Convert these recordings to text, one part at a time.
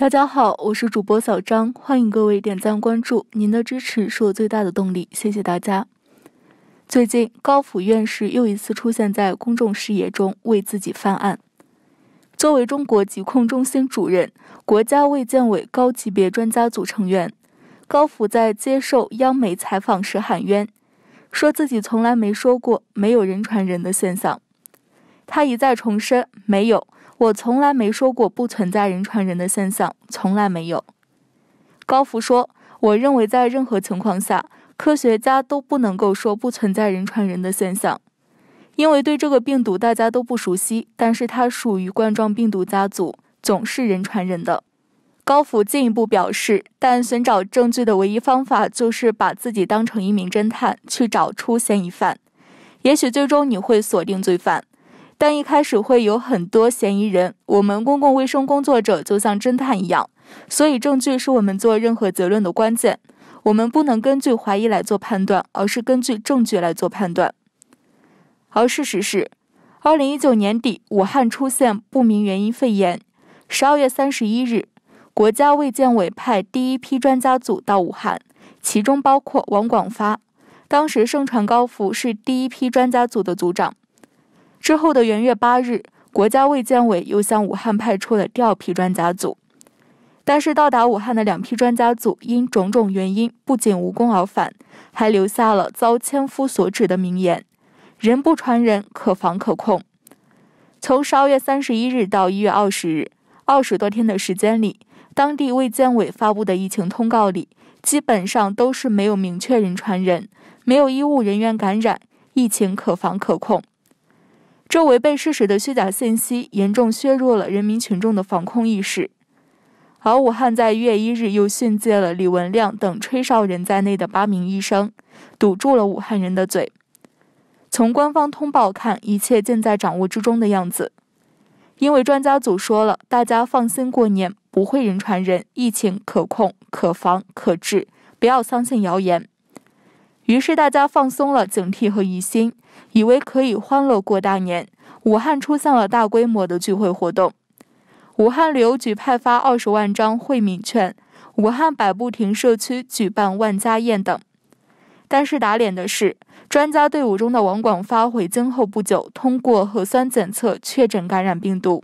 大家好，我是主播小张，欢迎各位点赞关注，您的支持是我最大的动力，谢谢大家。最近，高福院士又一次出现在公众视野中，为自己翻案。作为中国疾控中心主任、国家卫健委高级别专家组成员，高福在接受央媒采访时喊冤，说自己从来没说过没有人传人的现象。他一再重申，没有。我从来没说过不存在人传人的现象，从来没有。高福说：“我认为在任何情况下，科学家都不能够说不存在人传人的现象，因为对这个病毒大家都不熟悉，但是它属于冠状病毒家族，总是人传人的。”高福进一步表示：“但寻找证据的唯一方法就是把自己当成一名侦探，去找出嫌疑犯，也许最终你会锁定罪犯。”但一开始会有很多嫌疑人，我们公共卫生工作者就像侦探一样，所以证据是我们做任何结论的关键。我们不能根据怀疑来做判断，而是根据证据来做判断。而事实是，二零一九年底，武汉出现不明原因肺炎。十二月三十一日，国家卫健委派第一批专家组到武汉，其中包括王广发。当时盛传高福是第一批专家组的组长。之后的元月八日，国家卫健委又向武汉派出了第二批专家组，但是到达武汉的两批专家组因种种原因，不仅无功而返，还留下了“遭千夫所指”的名言：“人不传人，可防可控。”从十二月三十一日到一月二十日，二十多天的时间里，当地卫健委发布的疫情通告里，基本上都是没有明确人传人，没有医务人员感染，疫情可防可控。这违背事实的虚假信息，严重削弱了人民群众的防控意识。而武汉在一月一日又训诫了李文亮等吹哨人在内的八名医生，堵住了武汉人的嘴。从官方通报看，一切尽在掌握之中的样子。因为专家组说了，大家放心过年，不会人传人，疫情可控、可防、可治，不要相信谣言。于是大家放松了警惕和疑心。以为可以欢乐过大年，武汉出现了大规模的聚会活动，武汉旅游局派发二十万张惠民券，武汉百步亭社区举办万家宴等。但是打脸的是，专家队伍中的王广发回京后不久，通过核酸检测确诊感染病毒。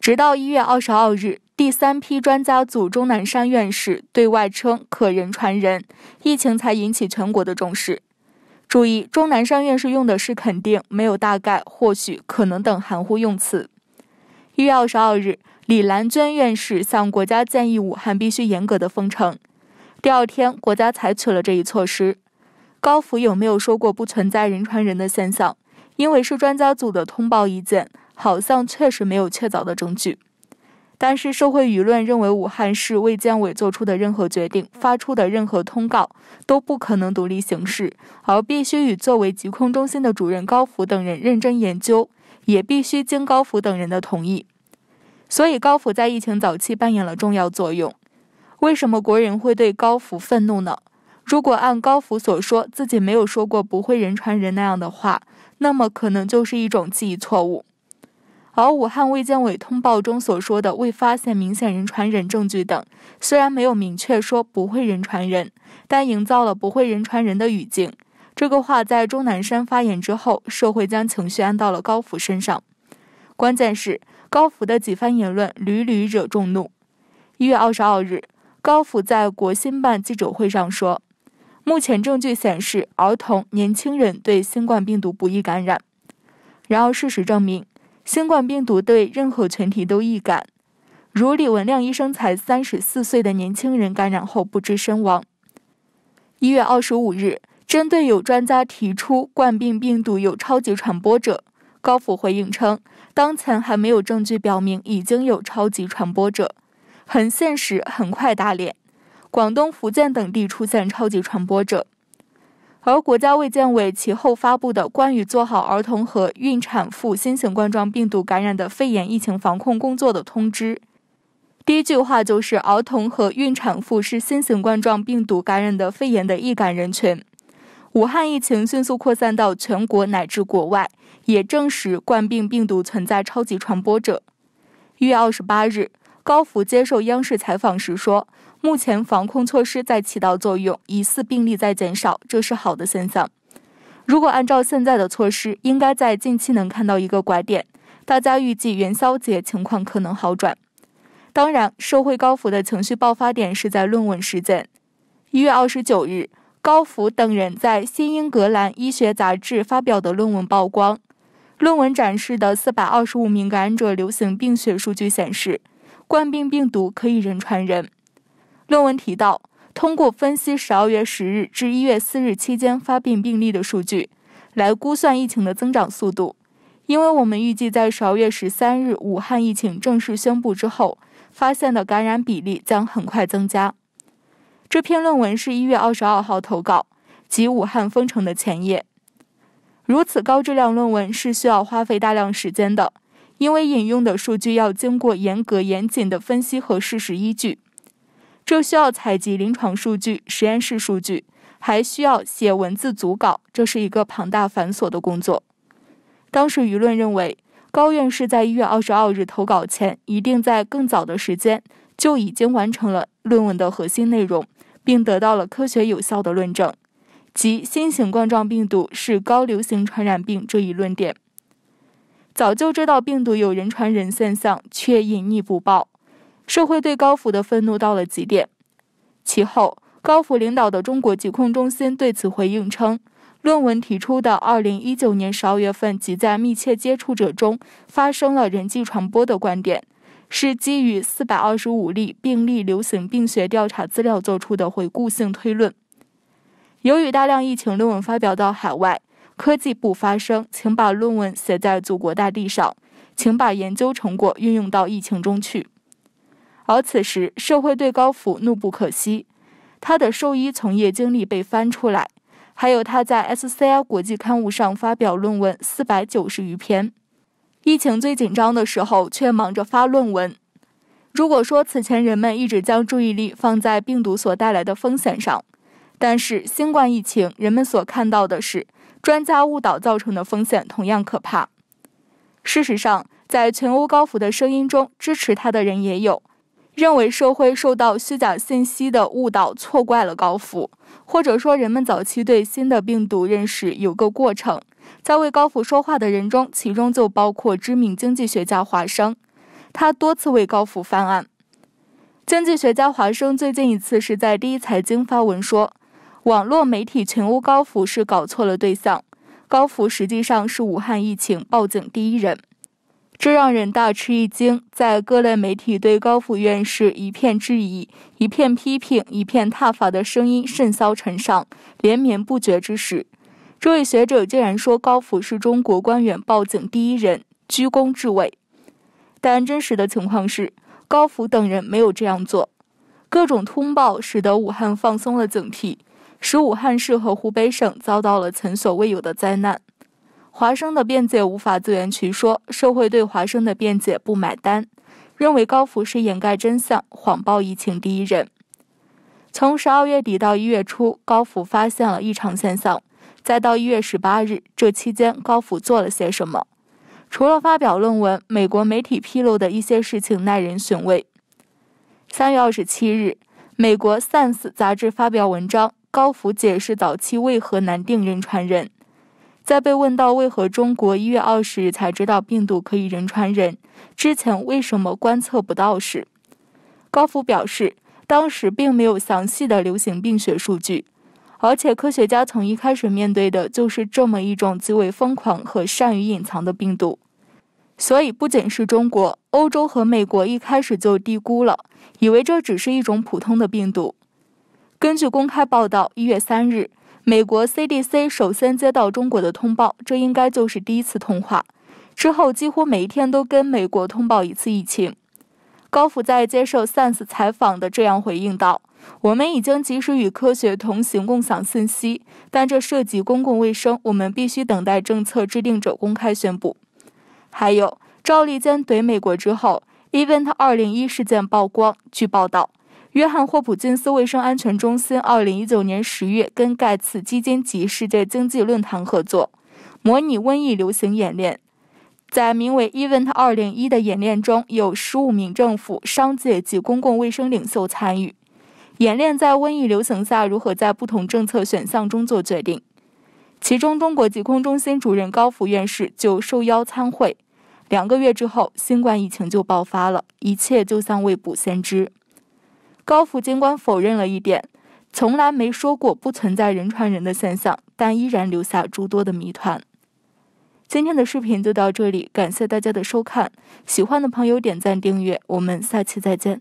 直到一月二十二日，第三批专家组钟南山院士对外称“可人传人”，疫情才引起全国的重视。注意，钟南山院士用的是肯定，没有大概、或许、可能等含糊用词。一月二十二日，李兰娟院士向国家建议武汉必须严格的封城。第二天，国家采取了这一措施。高福有没有说过不存在人传人的现象？因为是专家组的通报意见，好像确实没有确凿的证据。但是社会舆论认为，武汉市卫健委作出的任何决定、发出的任何通告都不可能独立行事，而必须与作为疾控中心的主任高福等人认真研究，也必须经高福等人的同意。所以，高福在疫情早期扮演了重要作用。为什么国人会对高福愤怒呢？如果按高福所说，自己没有说过不会人传人那样的话，那么可能就是一种记忆错误。而武汉卫健委通报中所说的“未发现明显人传人证据”等，虽然没有明确说不会人传人，但营造了不会人传人的语境。这个话在钟南山发言之后，社会将情绪安到了高福身上。关键是高福的几番言论屡屡惹众怒。一月二十二日，高福在国新办记者会上说：“目前证据显示，儿童、年轻人对新冠病毒不易感染。”然而，事实证明。新冠病毒对任何群体都易感，如李文亮医生才三十四岁的年轻人感染后不治身亡。一月二十五日，针对有专家提出冠病病毒有超级传播者，高府回应称，当前还没有证据表明已经有超级传播者，很现实，很快打脸。广东、福建等地出现超级传播者。而国家卫健委其后发布的关于做好儿童和孕产妇新型冠状病毒感染的肺炎疫情防控工作的通知，第一句话就是：儿童和孕产妇是新型冠状病毒感染的肺炎的易感人群。武汉疫情迅速扩散到全国乃至国外，也证实冠病病毒存在超级传播者。一月二十八日，高福接受央视采访时说。目前防控措施在起到作用，疑似病例在减少，这是好的现象。如果按照现在的措施，应该在近期能看到一个拐点。大家预计元宵节情况可能好转。当然，社会高福的情绪爆发点是在论文事件。一月二十九日，高福等人在《新英格兰医学杂志》发表的论文曝光，论文展示的四百二十五名感染者流行病学数据显示，冠病病毒可以人传人。论文提到，通过分析十二月十日至一月四日期间发病病例的数据，来估算疫情的增长速度。因为我们预计在十二月十三日武汉疫情正式宣布之后，发现的感染比例将很快增加。这篇论文是一月二十二号投稿，即武汉封城的前夜。如此高质量论文是需要花费大量时间的，因为引用的数据要经过严格严谨的分析和事实依据。这需要采集临床数据、实验室数据，还需要写文字组稿，这是一个庞大繁琐的工作。当时舆论认为，高院士在一月二十二日投稿前，一定在更早的时间就已经完成了论文的核心内容，并得到了科学有效的论证，即新型冠状病毒是高流行传染病这一论点。早就知道病毒有人传人现象，却隐匿不报。社会对高福的愤怒到了极点。其后，高福领导的中国疾控中心对此回应称，论文提出的 “2019 年12月份即在密切接触者中发生了人际传播”的观点，是基于425例病例流行病学调查资料做出的回顾性推论。由于大量疫情论文发表到海外，科技部发声，请把论文写在祖国大地上，请把研究成果运用到疫情中去。而此时，社会对高福怒不可息，他的兽医从业经历被翻出来，还有他在《SCL 国际刊物》上发表论文四百九十余篇。疫情最紧张的时候，却忙着发论文。如果说此前人们一直将注意力放在病毒所带来的风险上，但是新冠疫情，人们所看到的是专家误导造成的风险同样可怕。事实上，在全欧高福的声音中，支持他的人也有。认为社会受到虚假信息的误导，错怪了高福，或者说人们早期对新的病毒认识有个过程。在为高福说话的人中，其中就包括知名经济学家华生，他多次为高福翻案。经济学家华生最近一次是在《第一财经》发文说，网络媒体群殴高福是搞错了对象，高福实际上是武汉疫情报警第一人。这让人大吃一惊。在各类媒体对高福院士一片质疑、一片批评、一片挞伐的声音甚嚣尘上、连绵不绝之时，这位学者竟然说高福是中国官员报警第一人，居功至伟。但真实的情况是，高福等人没有这样做。各种通报使得武汉放松了警惕，使武汉市和湖北省遭到了前所未有的灾难。华生的辩解无法自圆其说，社会对华生的辩解不买单，认为高福是掩盖真相、谎报疫情第一人。从十二月底到一月初，高福发现了异常现象，再到一月十八日，这期间高福做了些什么？除了发表论文，美国媒体披露的一些事情耐人寻味。三月二十七日，美国《Science》杂志发表文章，高福解释早期为何难定人传人。在被问到为何中国一月二十日才知道病毒可以人传人，之前为什么观测不到时，高福表示，当时并没有详细的流行病学数据，而且科学家从一开始面对的就是这么一种极为疯狂和善于隐藏的病毒，所以不仅是中国、欧洲和美国一开始就低估了，以为这只是一种普通的病毒。根据公开报道，一月三日。美国 CDC 首先接到中国的通报，这应该就是第一次通话。之后几乎每一天都跟美国通报一次疫情。高福在接受《s a e n s e 采访的这样回应道：“我们已经及时与科学同行共享信息，但这涉及公共卫生，我们必须等待政策制定者公开宣布。”还有赵立坚怼美国之后，Event 二零一事件曝光。据报道。约翰霍普金斯卫生安全中心2019年10月跟盖茨基金及世界经济论坛合作，模拟瘟疫流行演练。在名为 Event 201的演练中，有15名政府、商界及公共卫生领袖参与。演练在瘟疫流行下如何在不同政策选项中做决定。其中，中国疾控中心主任高福院士就受邀参会。两个月之后，新冠疫情就爆发了，一切就像未卜先知。高府警官否认了一点，从来没说过不存在人传人的现象，但依然留下诸多的谜团。今天的视频就到这里，感谢大家的收看，喜欢的朋友点赞订阅，我们下期再见。